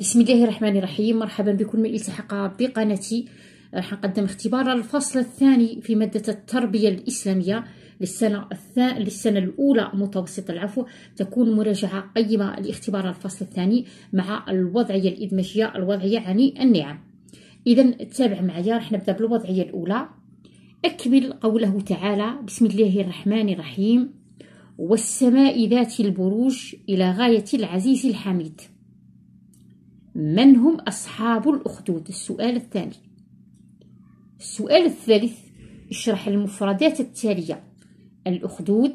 بسم الله الرحمن الرحيم مرحبا بكم من التحق بقناتي راح نقدم اختبار الفصل الثاني في مادة التربية الإسلامية للسنة الثا... للسنة الأولى متوسط العفو تكون مراجعة قيمة لاختبار الفصل الثاني مع الوضعية الإدماجية الوضعية عن النعم إذا تابع معايا راح نبدأ بالوضعية الأولى أكمل قوله تعالى بسم الله الرحمن الرحيم والسماء ذات البروج إلى غاية العزيز الحميد من هم أصحاب الأخدود السؤال الثاني السؤال الثالث اشرح المفردات التالية الأخدود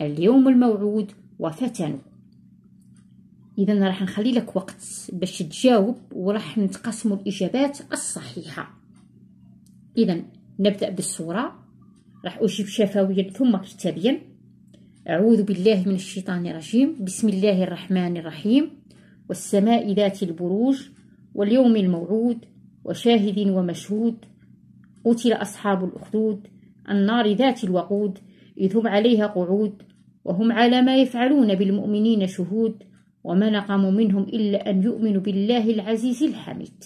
اليوم الموعود وفتنه إذا راح نخلي لك وقت باش تجاوب وراح نتقسم الإجابات الصحيحة إذا نبدأ بالصورة راح أجيب شفويا ثم كتابيا أعوذ بالله من الشيطان الرجيم بسم الله الرحمن الرحيم والسماء ذات البروج واليوم الموعود وشاهد ومشهود قتل أصحاب الأخدود النار ذات الوقود إذ هم عليها قعود وهم على ما يفعلون بالمؤمنين شهود وما نقم منهم إلا أن يؤمنوا بالله العزيز الحميد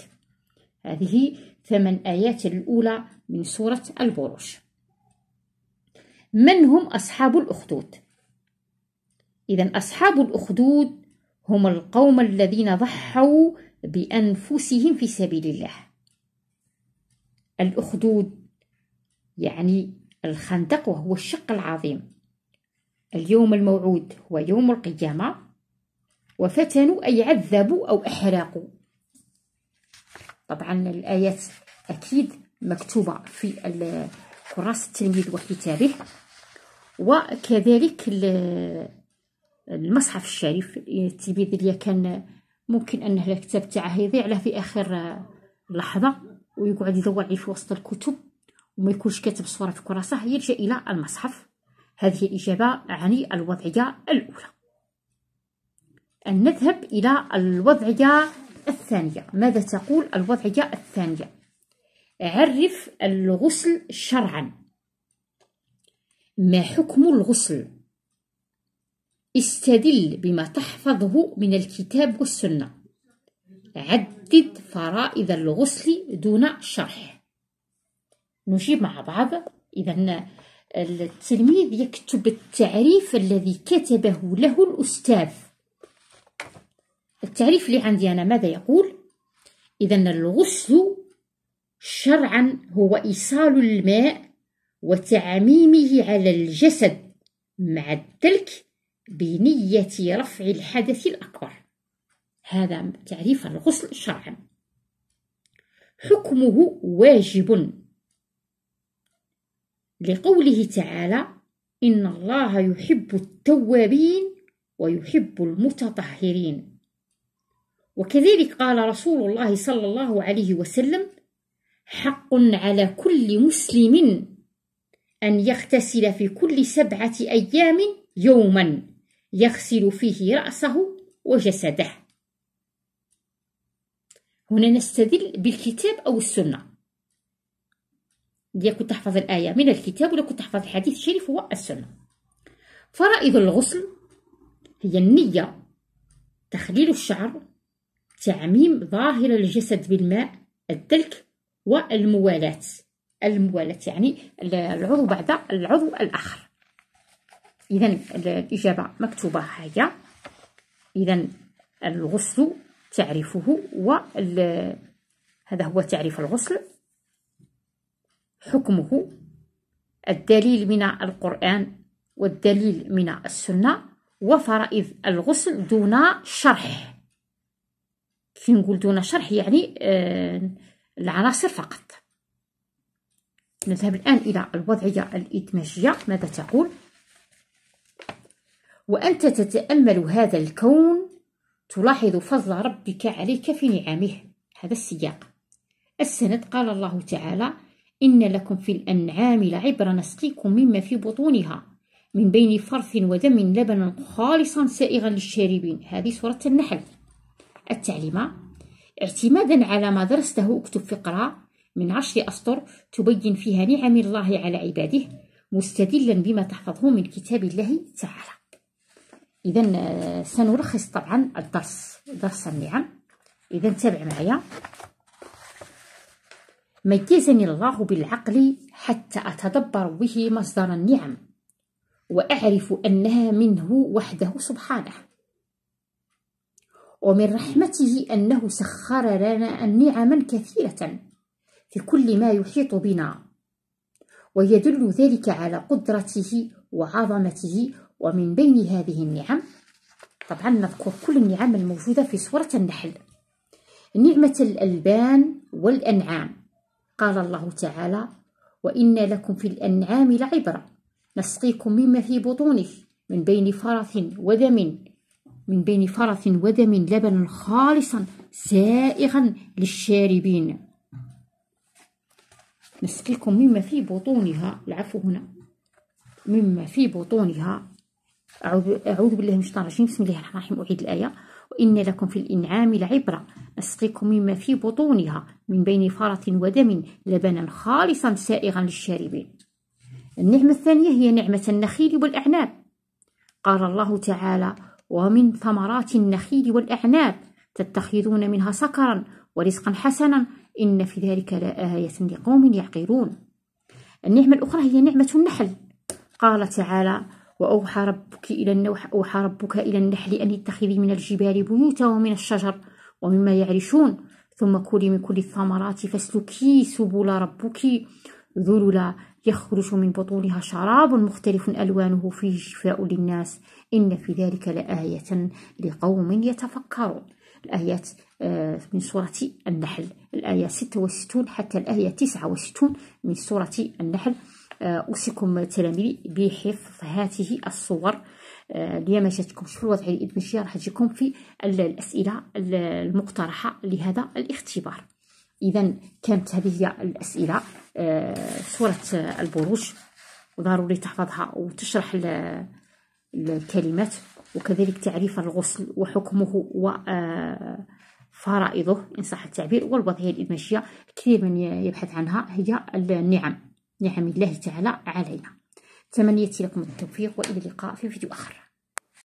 هذه ثمن آيات الأولى من سورة البروج من هم أصحاب الأخدود؟ إذا أصحاب الأخدود هم القوم الذين ضحوا بأنفسهم في سبيل الله الأخدود يعني الخندق وهو الشق العظيم اليوم الموعود هو يوم القيامة وفتنوا أي عذبوا أو أحرقوا طبعا الآيات أكيد مكتوبة في كراسة التلميذ وكتابه وكذلك المصحف الشريف التلميذ اللي كان ممكن انه الكتاب تاعه يضيع له في اخر لحظه ويقعد يدور عليه في وسط الكتب وما يكونش كاتب صوره في كراسه يلجا الى المصحف هذه الاجابه عن يعني الوضعيه الاولى أن نذهب إلى الوضعية الثانية ماذا تقول الوضعية الثانية عرف الغسل شرعا ما حكم الغسل استدل بما تحفظه من الكتاب والسنة عدد فرائض الغسل دون شرح نجيب مع بعض إذا التلميذ يكتب التعريف الذي كتبه له الأستاذ التعريف اللي عندي أنا ماذا يقول؟ إذا الغسل شرعا هو إيصال الماء وتعميمه على الجسد مع التلك بنية رفع الحدث الأكبر هذا تعريف الغسل شرعا حكمه واجب لقوله تعالى إن الله يحب التوابين ويحب المتطهرين وكذلك قال رسول الله صلى الله عليه وسلم حق على كل مسلم أن يغتسل في كل سبعة أيام يوما يغسل فيه رأسه وجسده هنا نستدل بالكتاب أو السنة ديال كنت تحفظ الآية من الكتاب ولا كنت تحفظ الحديث الشريف هو السنة فرائض الغسل هي النية تخليل الشعر تعميم ظاهر الجسد بالماء الدلك والموالاة الموالاة يعني العضو بعد العضو الآخر إذا الإجابة مكتوبة هي إذا الغسل تعريفه و هذا هو تعريف الغسل حكمه الدليل من القرآن والدليل من السنة وفرائض الغسل دون شرح كي نقول دون شرح يعني آه، العناصر فقط نذهب الآن إلى الوضعية الإدماجية ماذا تقول؟ وأنت تتأمل هذا الكون تلاحظ فضل ربك عليك في نعمه هذا السياق السند قال الله تعالى إن لكم في الأنعام لعبرة نسقيكم مما في بطونها من بين فرث ودم لبنا خالصا سائغا للشاربين هذه سورة النحل التعليمة اعتمادا على ما درسته اكتب فقرة من عشر أسطر تبين فيها نعم الله على عباده مستدلا بما تحفظه من كتاب الله تعالى اذا آه، سنلخص طبعا الدرس درس النعم اذا تابع معايا ميزني الله بالعقل حتى أتدبر به مصدر النعم وأعرف أنها منه وحده سبحانه ومن رحمته أنه سخر لنا النعم كثيرة في كل ما يحيط بنا ويدل ذلك على قدرته وعظمته ومن بين هذه النعم طبعا نذكر كل النعم الموجودة في سورة النحل نعمة الألبان والأنعام قال الله تعالى وإن لكم في الأنعام لعبرة نسقيكم مما في بطونه من بين فرث ودم من بين فرث ودم لبنا خالصا سائغا للشاربين نسقيكم مما في بطونها العفو هنا مما في بطونها أعوذ, بالله من الشيطان الرجيم بسم الله الرحمن الرحيم أعيد الآية وإن لكم في الإنعام لعبرة نسقيكم مما في بطونها من بين فرة ودم لبنا خالصا سائغا للشاربين النعمة الثانية هي نعمة النخيل والأعناب قال الله تعالى ومن ثمرات النخيل والأعناب تتخذون منها سكرا ورزقا حسنا إن في ذلك لآية لقوم يعقلون النعمة الأخرى هي نعمة النحل قال تعالى وأوحى ربك إلى النوح أوحى ربك إلى النحل أن اتخذي من الجبال بيوتا ومن الشجر ومما يعرشون ثم كلي من كل الثمرات فاسلكي سبل ربك ذللا يخرج من بطونها شراب مختلف ألوانه فيه شفاء للناس إن في ذلك لآية لقوم يتفكرون الآيات آه، من سورة النحل الآية 66 حتى الآية 69 من سورة النحل آه، أوصيكم تلاميذي بحفظ هذه الصور آه، اللي ما جاتكمش في الوضع الإدمجية راح تجيكم في الأسئلة المقترحة لهذا الاختبار إذا كانت هذه هي الأسئلة صورة آه، البروج وضروري تحفظها وتشرح الكلمات وكذلك تعريف الغسل وحكمه و فرائضه إن صح التعبير والوضعية الإدماجية كثير من يبحث عنها هي النعم نعم الله تعالى علينا تمنيت لكم التوفيق والى اللقاء في فيديو اخر